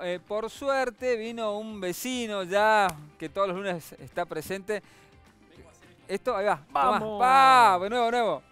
Eh, por suerte vino un vecino ya que todos los lunes está presente. Esto, ahí va. Vamos. Va, nuevo, nuevo.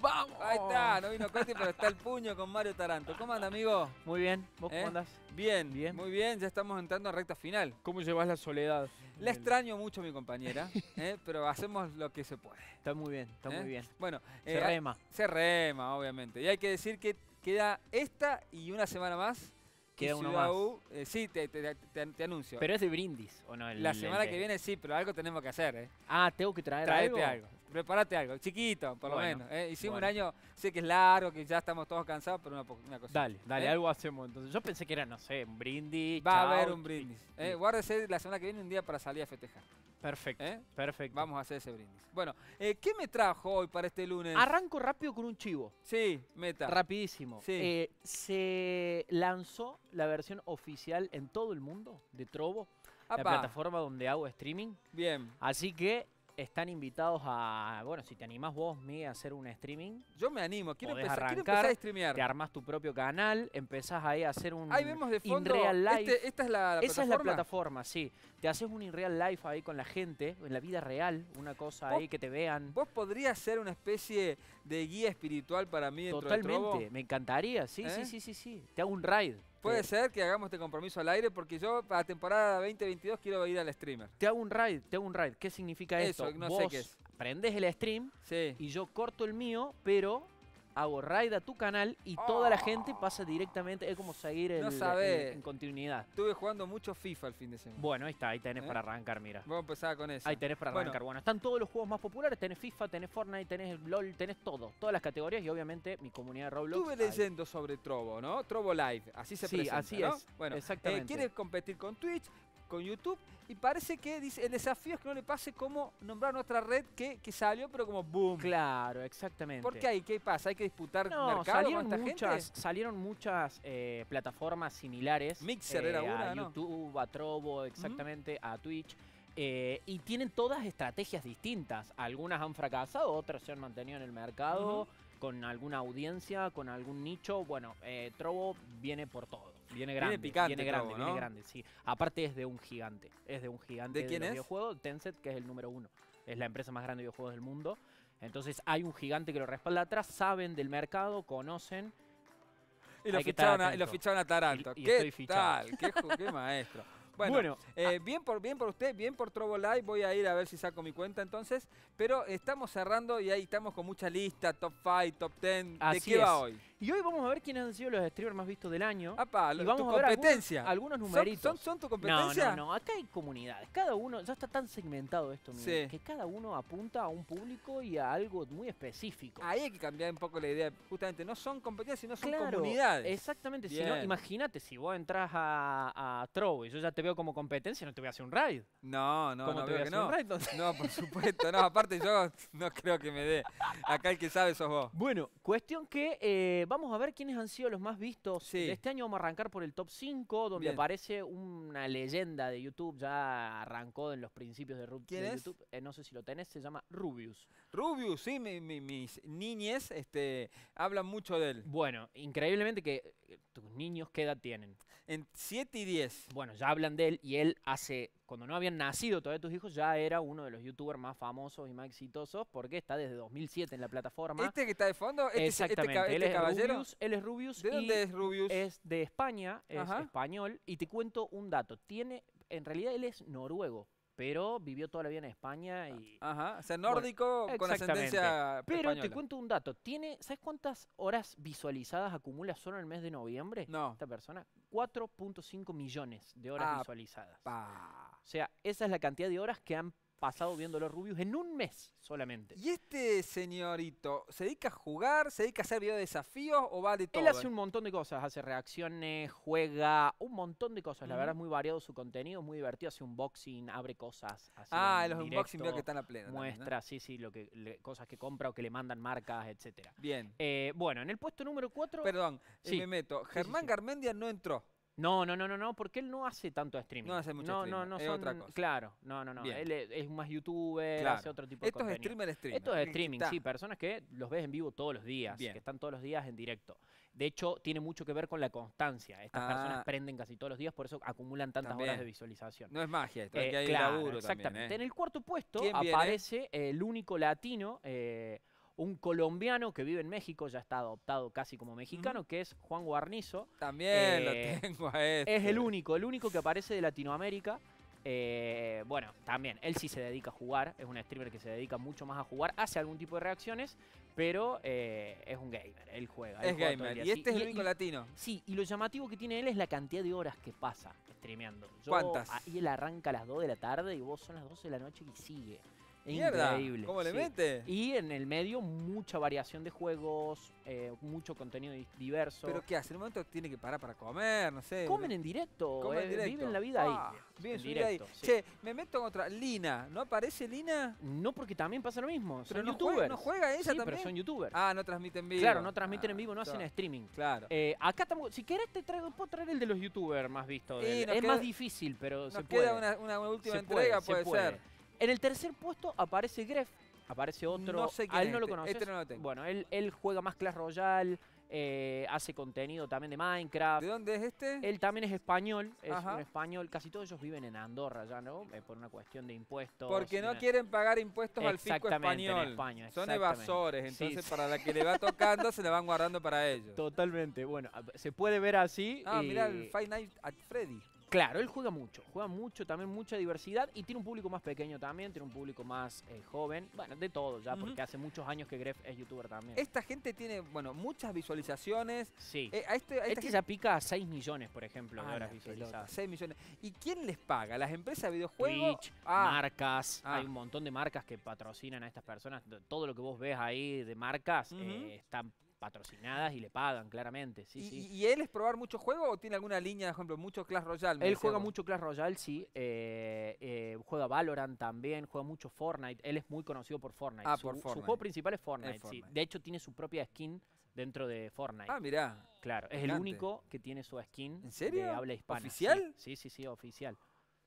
Vamos. Ahí está, no vino Coti, pero está el puño con Mario Taranto. ¿Cómo anda, amigo? Muy bien, ¿vos ¿Eh? cómo andas? Bien, bien, muy bien, ya estamos entrando a recta final. ¿Cómo llevas la soledad? La extraño mucho mi compañera, ¿eh? pero hacemos lo que se puede. Está muy bien, está muy bien. Bueno, se rema. Se rema, obviamente. Y hay que decir que queda esta y una semana más queda uno más. Eh, sí, te, anuncio. Pero es de brindis, ¿o no? la semana que viene sí, pero algo tenemos que hacer, ¿eh? Ah, tengo que traer Traete algo. algo. Prepárate algo, chiquito, por lo menos. Eh. Hicimos un año, sé que es largo, que ya estamos todos cansados, pero una, cosa. Dale, dale, ¿eh? algo hacemos. Entonces, yo pensé que era, no sé, un brindis. Va a haber un brindis. Guárdese la semana que viene un día para salir a festejar. Perfecto, ¿Eh? perfecto. Vamos a hacer ese brindis. Bueno, eh, ¿qué me trajo hoy para este lunes? Arranco rápido con un chivo. Sí, meta. Rapidísimo. Eh, se lanzó la versión oficial en todo el mundo de Trovo, la plataforma donde hago streaming. Bien. Así que están invitados a, bueno, si te animás vos, Miguel, a hacer un streaming. Yo me animo, quiero, empezar, arrancar, quiero empezar a streamear. Te armás tu propio canal, empezás ahí a hacer un ahí vemos de fondo, Life. Este, esta es la, Esa es la plataforma, sí. Te haces un real Life ahí con la gente, en la vida real, una cosa ahí que te vean. Vos podrías ser una especie de guía espiritual para mí dentro Totalmente, me encantaría, sí, sí, ¿Eh? sí, sí, sí. Te hago un ride. Puede ser que hagamos este compromiso al aire porque yo para temporada 2022 quiero ir al streamer. Te hago un raid, te hago un raid. ¿Qué significa eso? No sé qué es. Prendes el stream y yo corto el mío, pero hago a tu canal y toda la gente oh. pasa directamente. Es como seguir en continuidad. Estuve jugando mucho FIFA el fin de semana. Bueno, ahí está, ahí tenés ¿Eh? para arrancar, mira. Vamos a empezar con eso. Ahí tenés para arrancar. Bueno. están todos los juegos más populares. Tenés FIFA, tenés Fortnite, tenés LOL, tenés todo. Todas las categorías y obviamente mi comunidad de Roblox. Estuve leyendo sobre Trobo ¿no? Trobo Live, así se sí, así es. Bueno, eh, exactamente. ¿Quieres competir con Twitch? con YouTube. Y parece que dice, el desafío es que no le pase como nombrar nuestra red que, salió, pero como boom. Claro, exactamente. ¿Por qué hay? ¿Qué pasa? ¿Hay que disputar salieron muchas, eh, plataformas similares. Mixer era eh, A YouTube, a Trovo, exactamente, a Twitch. Eh, y tienen todas estrategias distintas. Algunas han fracasado, otras se han mantenido en el mercado, con alguna audiencia, con algún nicho. Bueno, Trovo viene por todo. Viene grande. Viene grande, viene grande, sí. Aparte es de un gigante. Es de un gigante ¿De, quién es? videojuegos, Tencent, que es el número uno. Es la empresa más grande de videojuegos del mundo. Entonces hay un gigante que lo respalda atrás, saben del mercado, conocen. Y lo, ficharon a, Taranto. ¿Qué tal? ¿Qué, maestro. Bueno, eh, bien, por, bien por usted, bien por Live Voy a ir a ver si saco mi cuenta entonces. Pero estamos cerrando y ahí estamos con mucha lista, top 5, top 10. ¿De qué va hoy? Y hoy vamos a ver quiénes han sido los streamers más vistos del año. y vamos a ver competencia. Algunos, numeritos. ¿Son, tu competencia? No, no, Acá hay comunidades. Cada uno, ya está tan segmentado esto, mire, que cada uno apunta a un público y a algo muy específico. Ahí hay que cambiar un poco la idea. Justamente, no son competencias, sino son comunidades. Exactamente. no, imagínate, si vos entras a, a Trovo y yo ya te veo como competencia, no te voy a hacer un raid. No, no, no. Te voy a no. Un raid, no, por supuesto. No, aparte yo no creo que me dé. Acá el que sabe sos vos. Bueno, cuestión que... Eh, eh, vamos a ver quiénes han sido los más vistos. Este año vamos a arrancar por el top 5, donde aparece una leyenda de YouTube. Ya arrancó en los principios de, ¿Quién es? YouTube. Eh, no sé si lo tenés, se llama Rubius. Rubius, sí, mi, mi, mis niñes este, hablan mucho de él. Bueno, increíblemente que eh, tus niños, ¿qué edad tienen? en 7 y 10. Bueno, ya hablan de él y él hace, cuando no habían nacido todavía tus hijos, ya era uno de los youtubers más famosos y más exitosos porque está desde 2007 en la plataforma. ¿Este que está de fondo? Este, este Exactamente, este, caballero. él es Rubius. ¿De dónde es Rubius? Es de España, es español. Y te cuento un dato, tiene, en realidad él es noruego pero vivió toda la vida en España y... Ajá, o sea, nórdico con ascendencia Pero te cuento un dato, tiene, ¿sabes cuántas horas visualizadas acumula solo en el mes de noviembre? No. Esta persona, 4.5 millones de horas ah, visualizadas. O sea, esa es la cantidad de horas que han pasado viendo los Rubius en un mes solamente. ¿Y este señorito se dedica a jugar, se dedica a hacer video de desafíos o va de todo? Él hace un montón de cosas, hace reacciones, juega, un montón de cosas. La verdad es muy variado su contenido, muy divertido, hace unboxing, abre cosas. Hace ah, los unboxing veo que están a plena. Muestra, sí, sí, lo que, cosas que compra o que le mandan marcas, etcétera. Bien. Eh, bueno, en el puesto número 4... Perdón, eh, sí. me meto. Germán Garmendia no entró. No, no, no, no, no, porque él no hace tanto streaming. No hace mucho streaming. No, no, es otra cosa. Claro, no, no, no. Él es, más youtuber, hace otro tipo de Esto Es streamer, streaming. Esto es streaming, sí, personas que los ves en vivo todos los días, que están todos los días en directo. De hecho, tiene mucho que ver con la constancia. Estas ah. personas prenden casi todos los días, por eso acumulan tantas horas de visualización. No es magia esto, eh, claro, laburo Exactamente. ¿eh? En el cuarto puesto aparece eh, el único latino... Eh, un colombiano que vive en México, ya está adoptado casi como mexicano, que es Juan Guarnizo. También lo eh, tengo a este. Es el único, el único que aparece de Latinoamérica. Eh, bueno, también, él sí se dedica a jugar, es un streamer que se dedica mucho más a jugar, hace algún tipo de reacciones, pero eh, es un gamer, él juega. es gamer, y este es el único latino. Sí, y lo llamativo que tiene él es la cantidad de horas que pasa streameando. ¿Cuántas? Y él arranca a las 2 de la tarde y vos son las 12 de la noche y sigue. Increíble. ¿Cómo le mete? Y en el medio mucha variación de juegos, eh, mucho contenido diverso. Pero ¿qué hace? En un momento tiene que parar para comer, no sé. Comen en directo, Comen eh, viven la vida ahí. Ah, viven directo, Che, me meto en otra. Lina, ¿no aparece Lina? No, porque también pasa lo mismo. Pero son no Juega, no juega ella sí, Pero son youtubers. Ah, no transmiten vivo. Claro, no transmiten ah, en vivo, no hacen streaming. Claro. Eh, acá estamos... Si querés, te traigo, puedo traer el de los youtubers más visto. es más difícil, pero se puede. Queda una, última entrega, puede. ser. En el tercer puesto aparece Gref. Aparece otro. No sé no lo este, conoce este Bueno, él, juega más Clash Royale. Eh, hace contenido también de Minecraft. ¿De dónde es este? Él también es español, es un español. Casi todos ellos viven en Andorra ya, ¿no? Eh, por una cuestión de impuestos. Porque no quieren pagar impuestos al fisco español. En España, Son evasores, entonces para la que le va tocando se le van guardando para ellos. Totalmente, bueno, se puede ver así. Ah, mira el Five Nights at Freddy. Claro, él juega mucho, juega mucho, también mucha diversidad y tiene un público más pequeño también, tiene un público más eh, joven, bueno, de todo ya, porque hace muchos años que Gref es youtuber también. Esta gente tiene, bueno, muchas visualizaciones. Sí. Eh, este, este ya pica a 6 millones, por ejemplo, de ah, horas visualizadas. 6 millones. ¿Y quién les paga? ¿Las empresas de videojuegos? Twitch, ah. marcas, ah. hay un montón de marcas que patrocinan a estas personas. Todo lo que vos ves ahí de marcas eh, está patrocinadas y le pagan, claramente. Sí, ¿Y, él es probar mucho juego o tiene alguna línea, por ejemplo, mucho Clash Royale? Él juega mucho Clash Royale, sí. Eh, eh, juega Valorant también, juega mucho Fortnite. Él es muy conocido por Fortnite. Ah, su, juego principal es Fortnite, Sí. De hecho, tiene su propia skin dentro de Fortnite. Ah, mirá. Claro, es el único que tiene su skin ¿En serio? de habla hispana. ¿Oficial? Sí, sí, sí, oficial.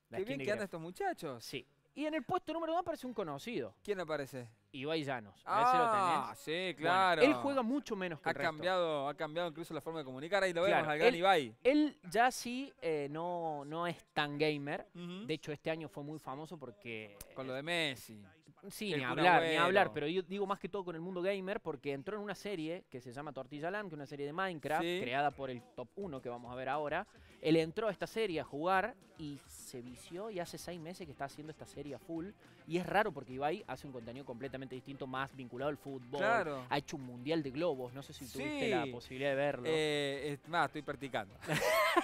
Qué bien que estos muchachos. Sí. Y en el puesto número 2 aparece un conocido. ¿Quién aparece? Ibai Llanos. ah, sí, claro. él juega mucho menos que ha el cambiado, Ha cambiado incluso la forma de comunicar. Ahí lo vemos, al gran Ibai. Él ya sí eh, no, no es tan gamer. De hecho, este año fue muy famoso porque... Con lo de Messi. Sí, ni hablar, ni hablar, pero yo digo más que todo con el mundo gamer porque entró en una serie que se llama Tortilla Land, que es una serie de Minecraft creada por el Top 1 que vamos a ver ahora. Él entró a esta serie a jugar y se vició y hace seis meses que está haciendo esta serie a full. Y es raro porque Ibai hace un contenido completamente distinto, más vinculado al fútbol. Ha hecho un mundial de globos, no sé si tuviste la posibilidad de verlo. Eh, más, estoy practicando.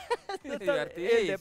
El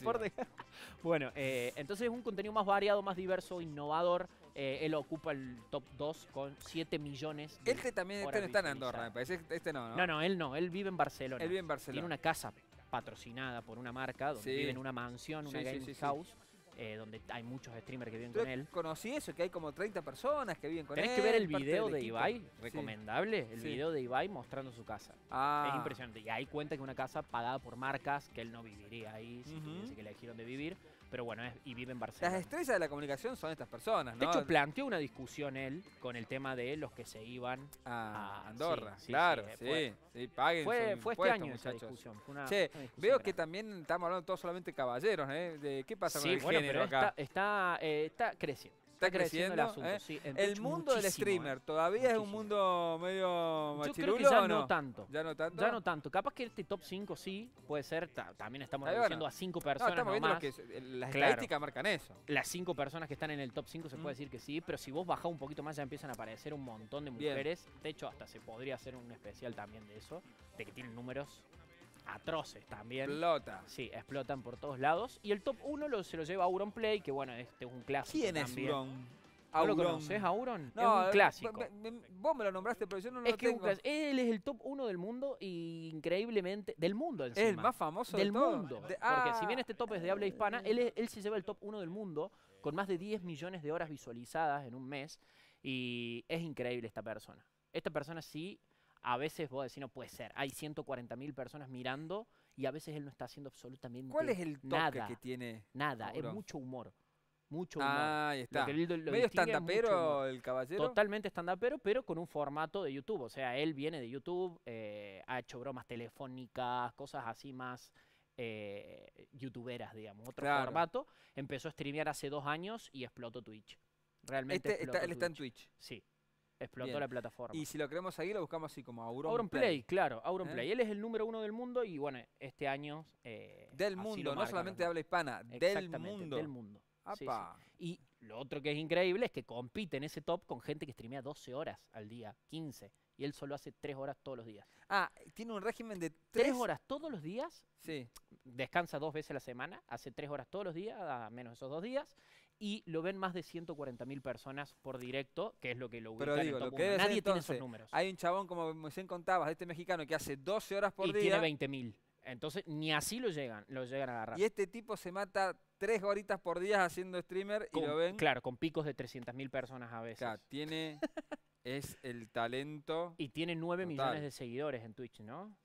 Bueno, eh, entonces es un contenido más variado, más diverso, innovador eh, él ocupa el top 2 con 7 millones. De este también este no está en Andorra, me parece. Este no, no, no. No, él no. Él vive en Barcelona. Él vive en Barcelona. Tiene una casa patrocinada por una marca donde vive en una mansión, una game house. Eh, donde hay muchos streamers que viven con él. Conocí eso, que hay como 30 personas que viven con él. Tenés que ver el video de Ibai, recomendable, el video de Ibai mostrando su casa. Es ah. impresionante. Y ahí cuenta que una casa pagada por marcas, que él no viviría ahí, si uh -huh. que de vivir pero bueno, es, y vive en Barcelona. Las estrellas de la comunicación son estas personas, ¿no? De hecho, planteó una discusión él con el tema de los que se iban ah, a Andorra. claro, sí, fue, sí, paguen Fue, fue este año esa discusión. veo que también estamos hablando todos solamente caballeros, ¿eh? De, ¿Qué pasa con el género acá? Está, está eh, creciendo está creciendo. el, ¿eh? mundo del streamer, eh. ¿todavía es un mundo medio machirulo Yo creo que ya no? tanto. ¿Ya no tanto? Ya no tanto. Capaz que este top 5 sí puede ser. También estamos a 5 personas no, estamos que las estadísticas marcan eso. Las 5 personas que están en el top 5 se puede mm. decir que sí, pero si vos bajás un poquito más ya empiezan a aparecer un montón de mujeres. De hecho, hasta se podría hacer un especial también de eso, de que tienen números atroces también. Explota. Sí, explotan por todos lados. Y el top 1 se lo lleva Auron Play, que bueno, este es un clásico. ¿Quién es Auron? ¿No lo Auron? es un eh, clásico. vos me lo nombraste, pero yo no lo es que él es el top 1 del mundo y increíblemente... Del mundo, encima. el más famoso del mundo. Porque ah. si bien este top es de habla hispana, él, él se lleva el top 1 del mundo con más de 10 millones de horas visualizadas en un mes. Y es increíble esta persona. Esta persona sí a veces vos decís, no puede ser, hay 140.000 personas mirando y a veces él no está haciendo absolutamente nada. ¿Cuál es el toque que tiene? Nada, es mucho humor. Mucho ah, humor. Ah, ahí está. Medio stand el caballero. Totalmente stand up, pero con un formato de YouTube. O sea, él viene de YouTube, eh, ha hecho bromas telefónicas, cosas así más... Eh, youtuberas, digamos, otro formato. Empezó a streamear hace dos años y explotó Twitch. Realmente. Este explotó él está en Twitch. Sí explotó la plataforma. Y si lo queremos seguir, lo buscamos así como Auron, Auron Play. claro, Auron ¿Eh? Play. Él es el número uno del mundo y bueno, este año... Eh, del mundo, no solamente habla hispana, del mundo. del mundo. Y lo otro que es increíble es que compite en ese top con gente que streamea 12 horas al día, 15. Y él solo hace 3 horas todos los días. Ah, tiene un régimen de 3, 3 horas todos los días. Sí. Descansa dos veces a la semana, hace 3 horas todos los días, a menos esos dos días y lo ven más de 140.000 personas por directo, que es lo que lo ubican Pero digo, Nadie tiene esos números. Hay un chabón, como recién contabas, este mexicano que hace 12 horas por día. Y tiene 20.000. Entonces, ni así lo llegan, lo llegan a agarrar. Y este tipo se mata tres horitas por día haciendo streamer y lo ven. Claro, con picos de 300.000 personas a veces. tiene. es el talento. Y tiene 9 millones de seguidores en Twitch, ¿no?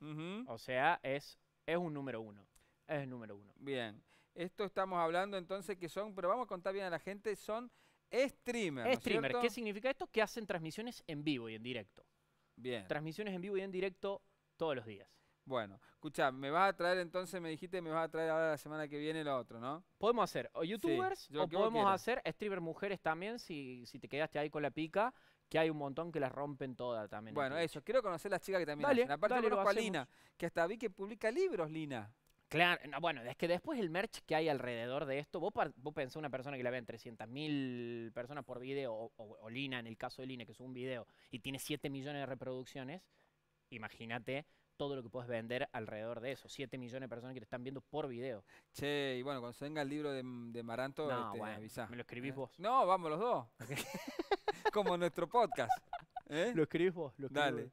O sea, es, es un número uno. Es el número uno. Bien. Esto estamos hablando entonces que son, pero vamos a contar bien a la gente, son streamers. streamer, ¿qué significa esto? Que hacen transmisiones en vivo y en directo. Bien. Transmisiones en vivo y en directo todos los días. Bueno, escucha, me vas a traer entonces, me dijiste, me vas a traer ahora la semana que viene lo otro, ¿no? Podemos hacer o youtubers o podemos hacer streamer mujeres también, si, te quedaste ahí con la pica, que hay un montón que las rompen todas también. Bueno, eso, quiero conocer las chicas que también dale, Aparte de conozco a Lina, que hasta vi que publica libros, Lina. Claro, bueno, es que después el merch que hay alrededor de esto, vos, vos pensás una persona que la vean 300.000 personas por video, o, Lina, en el caso de Lina, que es un video, y tiene 7 millones de reproducciones, imagínate todo lo que puedes vender alrededor de eso. 7 millones de personas que te están viendo por video. Che, y bueno, cuando se venga el libro de, de Maranto, no, este, bueno, ¿Me lo escribís ¿Eh? vos? No, vamos los dos. Como nuestro podcast. ¿eh? Lo escribís vos, lo Dale.